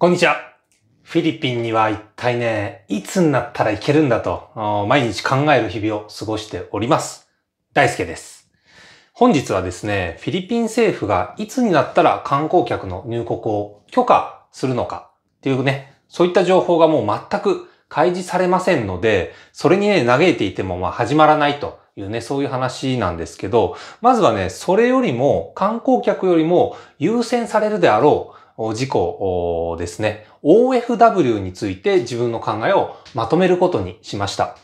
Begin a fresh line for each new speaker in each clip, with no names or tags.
こんにちは。フィリピンには一体ね、いつになったら行けるんだと、毎日考える日々を過ごしております。大輔です。本日はですね、フィリピン政府がいつになったら観光客の入国を許可するのかっていうね、そういった情報がもう全く開示されませんので、それにね、嘆いていてもまあ始まらないというね、そういう話なんですけど、まずはね、それよりも観光客よりも優先されるであろう、事故ですね、OFW について自分の考えをまとめることにしました。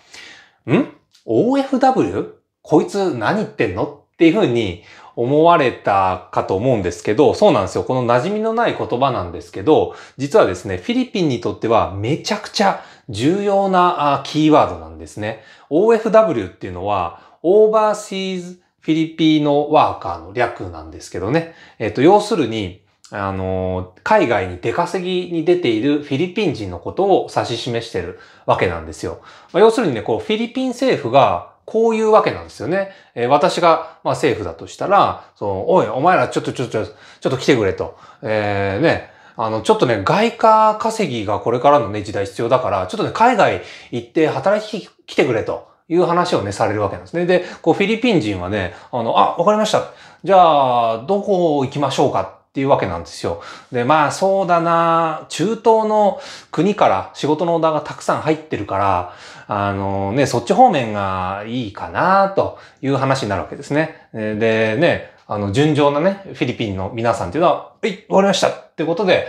ん ?OFW? こいつ何言ってんのっていうふうに思われたかと思うんですけど、そうなんですよ。この馴染みのない言葉なんですけど、実はですね、フィリピンにとってはめちゃくちゃ重要なキーワードなんですね。OFW っていうのは、Overseas Filipino Worker の略なんですけどね。えっ、ー、と、要するに、あの、海外に出稼ぎに出ているフィリピン人のことを指し示してるわけなんですよ。まあ、要するにね、こう、フィリピン政府がこういうわけなんですよね。えー、私が、まあ、政府だとしたら、その、おい、お前らちょっとちょっと、ちょっと来てくれと。えー、ね、あの、ちょっとね、外貨稼ぎがこれからのね、時代必要だから、ちょっとね、海外行って働き来てくれという話をね、されるわけなんですね。で、こう、フィリピン人はね、あの、あ、わかりました。じゃあ、どこ行きましょうかっていうわけなんですよ。で、まあそうだな、中東の国から仕事のオーダーがたくさん入ってるから、あのね、そっち方面がいいかなという話になるわけですね。で、ね、あの、順調なね、フィリピンの皆さんっていうのは、はい、終わりましたってことで、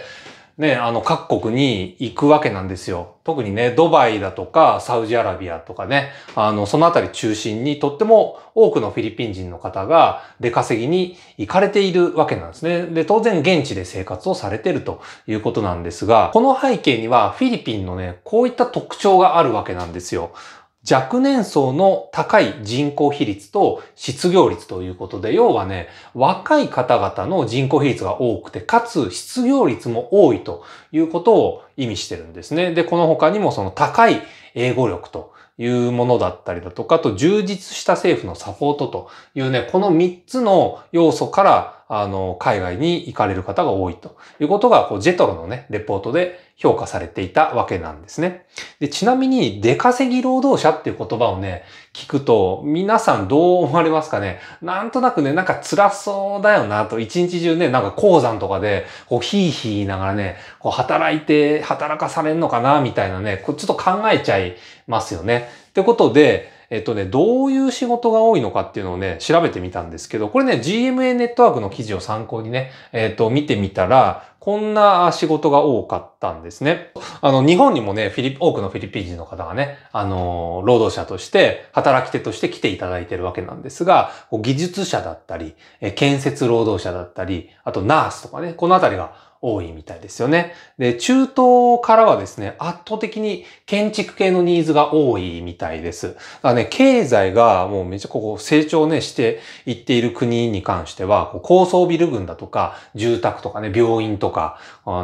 ね、あの、各国に行くわけなんですよ。特にね、ドバイだとか、サウジアラビアとかね、あの、そのあたり中心にとっても多くのフィリピン人の方が出稼ぎに行かれているわけなんですね。で、当然現地で生活をされてるということなんですが、この背景にはフィリピンのね、こういった特徴があるわけなんですよ。若年層の高い人口比率と失業率ということで、要はね、若い方々の人口比率が多くて、かつ失業率も多いということを意味してるんですね。で、この他にもその高い英語力というものだったりだとか、あと充実した政府のサポートというね、この3つの要素からあの、海外に行かれる方が多いということが、こう、ジェトロのね、レポートで評価されていたわけなんですね。で、ちなみに、出稼ぎ労働者っていう言葉をね、聞くと、皆さんどう思われますかねなんとなくね、なんか辛そうだよなと、一日中ね、なんか鉱山とかで、こう、ひいひい言いながらね、こう、働いて、働かされんのかな、みたいなね、こうちょっと考えちゃいますよね。ってことで、えっとね、どういう仕事が多いのかっていうのをね、調べてみたんですけど、これね、GMA ネットワークの記事を参考にね、えっと、見てみたら、こんな仕事が多かったんですね。あの、日本にもね、フィリップ、多くのフィリピン人の方がね、あの、労働者として、働き手として来ていただいてるわけなんですが、技術者だったり、建設労働者だったり、あとナースとかね、このあたりが多いみたいですよね。で、中東からはですね、圧倒的に建築系のニーズが多いみたいです。だからね、経済がもうめちゃここ成長ね、していっている国に関しては、こう高層ビル群だとか、住宅とかね、病院とか、か、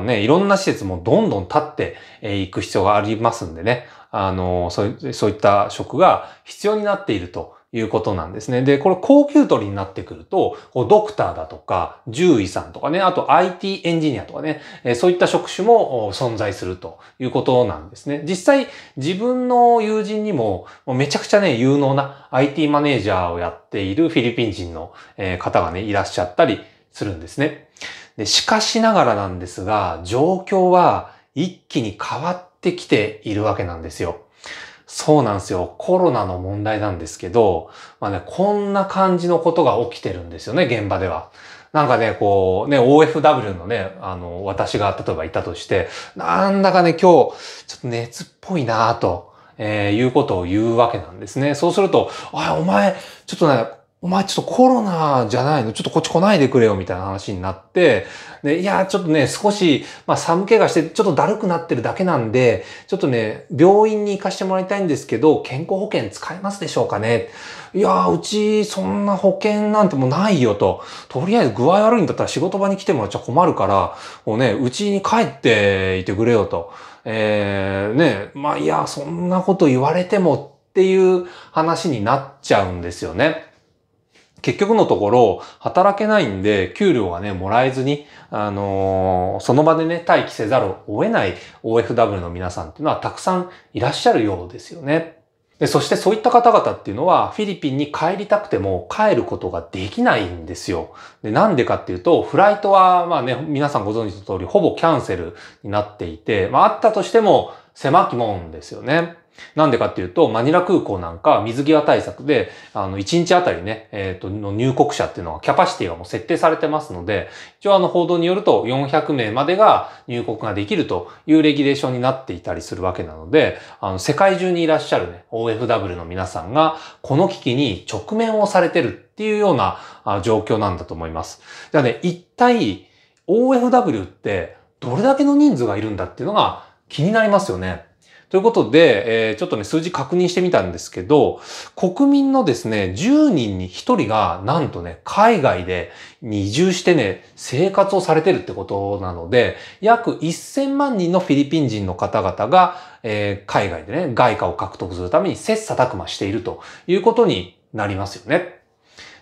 ね、いろんな施設もどんどん立っていく必要がありますんでね、あの、そうそういった職が必要になっていると。いうことなんですね。で、これ高級取りになってくると、ドクターだとか、獣医さんとかね、あと IT エンジニアとかね、そういった職種も存在するということなんですね。実際、自分の友人にも、めちゃくちゃね、有能な IT マネージャーをやっているフィリピン人の方がね、いらっしゃったりするんですね。でしかしながらなんですが、状況は一気に変わってきているわけなんですよ。そうなんですよ。コロナの問題なんですけど、まあね、こんな感じのことが起きてるんですよね、現場では。なんかね、こう、ね、OFW のね、あの、私が例えばいたとして、なんだかね、今日、ちょっと熱っぽいなぁと、えー、いうことを言うわけなんですね。そうすると、あ、お前、ちょっとね、お前ちょっとコロナじゃないのちょっとこっち来ないでくれよみたいな話になって、で、いや、ちょっとね、少し、まあ寒気がして、ちょっとだるくなってるだけなんで、ちょっとね、病院に行かしてもらいたいんですけど、健康保険使えますでしょうかねいやうちそんな保険なんてもうないよと。とりあえず具合悪いんだったら仕事場に来てもらっちゃ困るから、もうね、うちに帰っていてくれよと。えー、ね、まあいや、そんなこと言われてもっていう話になっちゃうんですよね。結局のところ、働けないんで、給料がね、もらえずに、あのー、その場でね、待機せざるを得ない OFW の皆さんっていうのはたくさんいらっしゃるようですよね。でそしてそういった方々っていうのは、フィリピンに帰りたくても帰ることができないんですよ。で、なんでかっていうと、フライトは、まあね、皆さんご存知の通り、ほぼキャンセルになっていて、まああったとしても、狭きもんですよね。なんでかっていうと、マニラ空港なんか水際対策で、あの、1日あたりね、えっ、ー、と、の入国者っていうのはキャパシティがもう設定されてますので、一応あの報道によると400名までが入国ができるというレギュレーションになっていたりするわけなので、あの、世界中にいらっしゃるね、OFW の皆さんが、この危機に直面をされてるっていうような状況なんだと思います。じゃあね、一体 OFW ってどれだけの人数がいるんだっていうのが気になりますよね。ということで、えー、ちょっとね、数字確認してみたんですけど、国民のですね、10人に1人が、なんとね、海外で移住してね、生活をされてるってことなので、約1000万人のフィリピン人の方々が、えー、海外でね、外貨を獲得するために切磋琢磨しているということになりますよね。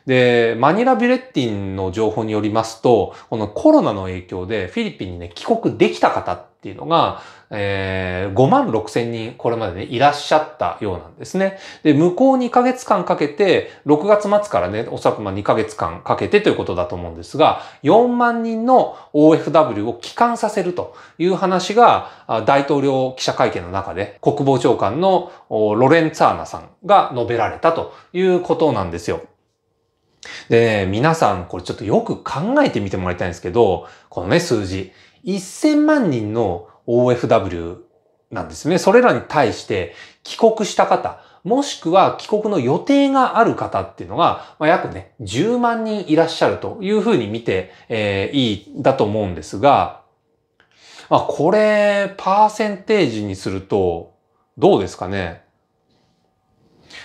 で、マニラ・ビュレッティンの情報によりますと、このコロナの影響でフィリピンにね、帰国できた方っていうのが、えー、5万6千人これまでね、いらっしゃったようなんですね。で、向こう2ヶ月間かけて、6月末からね、おそらくまあ2ヶ月間かけてということだと思うんですが、4万人の OFW を帰還させるという話が、大統領記者会見の中で、国防長官のロレンツァーナさんが述べられたということなんですよ。で、ね、皆さんこれちょっとよく考えてみてもらいたいんですけど、このね、数字。1000万人の OFW なんですね。それらに対して帰国した方、もしくは帰国の予定がある方っていうのが、まあ、約ね、10万人いらっしゃるというふうに見て、えー、いいだと思うんですが、まあ、これ、パーセンテージにすると、どうですかね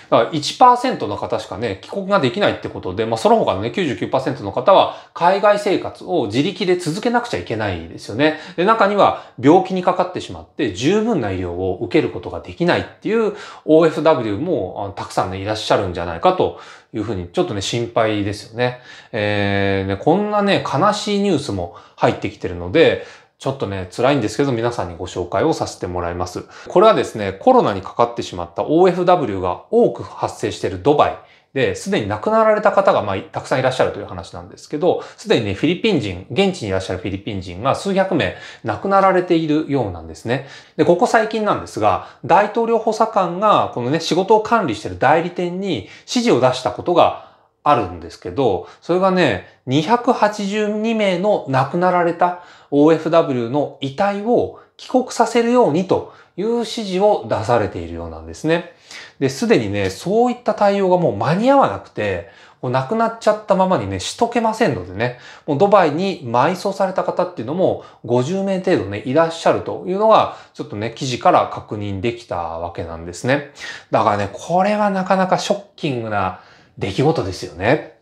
だから1%の方しかね、帰国ができないってことで、まあその他のね、99%の方は海外生活を自力で続けなくちゃいけないですよね。で、中には病気にかかってしまって十分な医療を受けることができないっていう OFW もたくさんね、いらっしゃるんじゃないかというふうに、ちょっとね、心配ですよね。えー、ね、こんなね、悲しいニュースも入ってきてるので、ちょっとね、辛いんですけど皆さんにご紹介をさせてもらいます。これはですね、コロナにかかってしまった OFW が多く発生しているドバイ。で、すでに亡くなられた方が、まあ、たくさんいらっしゃるという話なんですけど、すでにね、フィリピン人、現地にいらっしゃるフィリピン人が数百名亡くなられているようなんですね。で、ここ最近なんですが、大統領補佐官が、このね、仕事を管理している代理店に指示を出したことがあるんですけど、それがね、282名の亡くなられた OFW の遺体を帰国させるようにという指示を出されているようなんですね。で、すでにね、そういった対応がもう間に合わなくて、もう亡くなっちゃったままにね、しとけませんのでね、もうドバイに埋葬された方っていうのも50名程度ね、いらっしゃるというのが、ちょっとね、記事から確認できたわけなんですね。だからね、これはなかなかショッキングな出来事ですよね。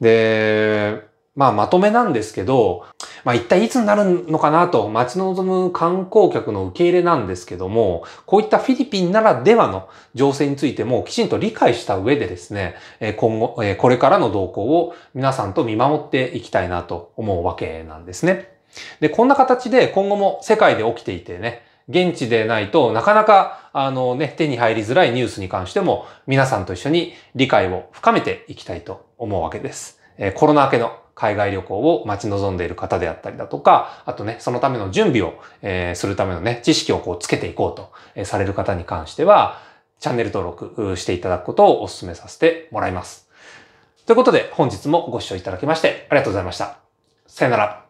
で、まあまとめなんですけど、まあ一体いつになるのかなと待ち望む観光客の受け入れなんですけども、こういったフィリピンならではの情勢についてもきちんと理解した上でですね、今後、これからの動向を皆さんと見守っていきたいなと思うわけなんですね。で、こんな形で今後も世界で起きていてね、現地でないとなかなかあのね、手に入りづらいニュースに関しても皆さんと一緒に理解を深めていきたいと思うわけです。えー、コロナ明けの海外旅行を待ち望んでいる方であったりだとか、あとね、そのための準備を、えー、するためのね、知識をこうつけていこうと、えー、される方に関しては、チャンネル登録していただくことをお勧めさせてもらいます。ということで、本日もご視聴いただきましてありがとうございました。さよなら。